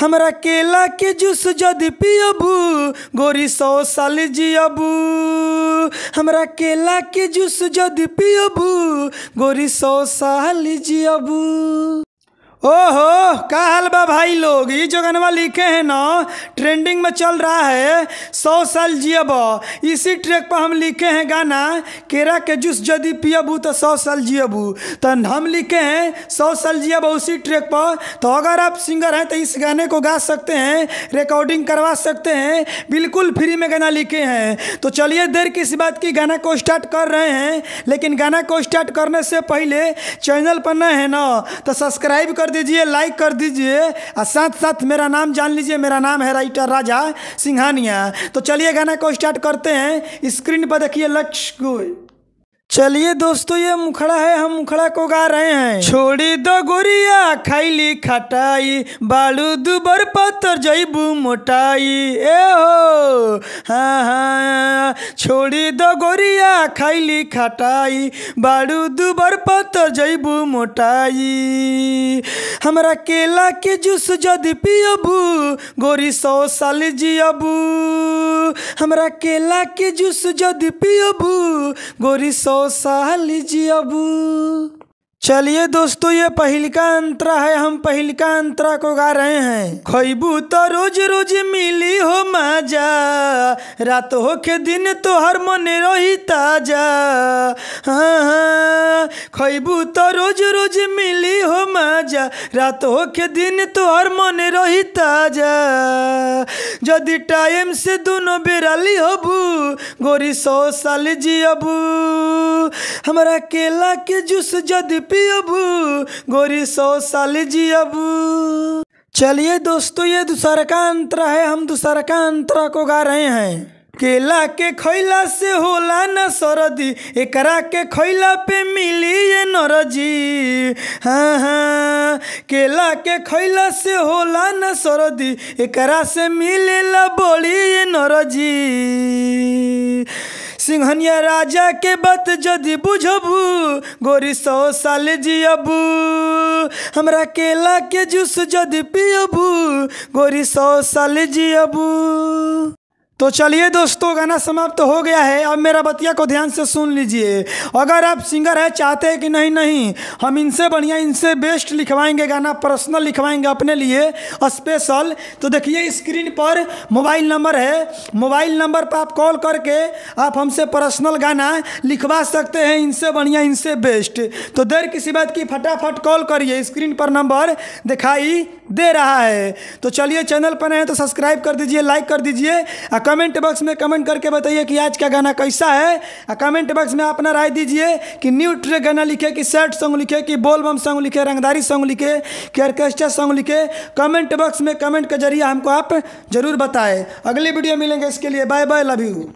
हमरा केला के जूस जदि पियबू गोरी सौ साल जियबू हमरा केला के जूस जदि पियबू गोरी सौ साल जियबू ओहो का हाल बा भाई लोग ये जगनवा लिखे हैं ना ट्रेंडिंग में चल रहा है सौ साल जियब इसी ट्रैक पर हम लिखे हैं गाना केरा के जूस यदि पियबू तो सौ साल जियबू तो हम लिखे हैं सौ साल जियब उसी ट्रैक पर तो अगर आप सिंगर हैं तो इस गाने को गा सकते हैं रिकॉर्डिंग करवा सकते हैं बिल्कुल फ्री में गाना लिखे हैं तो चलिए देर किस बात की गाना को स्टार्ट कर रहे हैं लेकिन गाना को स्टार्ट करने से पहले चैनल पर न है ना तो सब्सक्राइब कर दीजिए लाइक कर दीजिए और साथ साथ मेरा नाम जान लीजिए मेरा नाम है राइटर राजा सिंघानिया तो चलिए गाना को स्टार्ट करते हैं स्क्रीन पर देखिए लक्ष्य चलिए दोस्तों ये मुखड़ा है हम मुखड़ा को गा रहे हैं छोड़ी दो गोरिया खाइली खटाई बालू दुबर पत्थर जईबू मोटाई ए हो हाँ हाँ छोड़ी दो गोरिया खाइली खटाई बालू दुबर पत्थर जईबू मोटाई हमरा केला के जूस जदि पियबू गोरी सौ साल जियबू हमरा केला के जूस जदि पियबू गोरी सौ साल अब चलिए दोस्तों ये पहल का अंतरा है हम पहल का अंतरा को गा रहे हैं खैबू तो रोज रोज मिली हो मजा रात हो के दिन तो हर मन रही ताजा हाँ, हाँ, खैबू तो रोज रोज मिली हो मजा रात हो के दिन तो हर मन रही ताजा जदि टाइम से दोनों बेराली हबू गोरी सौ साल अबू हमारा केला के जूस जद पियबू गोरी सौ साल जियबू चलिए दोस्तों ये दूसरा का अंतर है हम दूसरा का अंतर को गा रहे हैं केला के खैला से होला न सरदी एकरा के खैला पे मिली ये नरजी हाँ हाँ केला के खैला से होला न सरदी एकरा से मिले ला बोली ये नरजी सिंहनिया राजा के बात जदि बुझबू गोरी सौ साल जियबू हमरा केला के जूस जदि पियबू गोरी सौ साल जियबू तो चलिए दोस्तों गाना समाप्त तो हो गया है अब मेरा बतिया को ध्यान से सुन लीजिए अगर आप सिंगर है चाहते हैं कि नहीं नहीं हम इनसे बढ़िया इनसे बेस्ट लिखवाएंगे गाना पर्सनल लिखवाएंगे अपने लिए स्पेशल तो देखिए स्क्रीन पर मोबाइल नंबर है मोबाइल नंबर पर आप कॉल करके आप हमसे पर्सनल गाना लिखवा सकते हैं इनसे बढ़िया इनसे बेस्ट तो देर किसी बात की फटाफट कॉल करिए स्क्रीन पर नंबर दिखाई दे रहा है तो चलिए चैनल पर हैं तो सब्सक्राइब कर दीजिए लाइक कर दीजिए कमेंट बॉक्स में कमेंट करके बताइए कि आज का गाना कैसा है और कमेंट बॉक्स में अपना राय दीजिए कि न्यू ट्रेक गाना लिखे कि सैड सॉन्ग लिखे कि बोलबम सॉन्ग लिखे रंगदारी सॉन्ग लिखे कि ऑर्केस्ट्रा सॉन्ग लिखे कमेंट बॉक्स में कमेंट के जरिए हमको आप जरूर बताएं अगली वीडियो मिलेंगे इसके लिए बाय बाय लव यू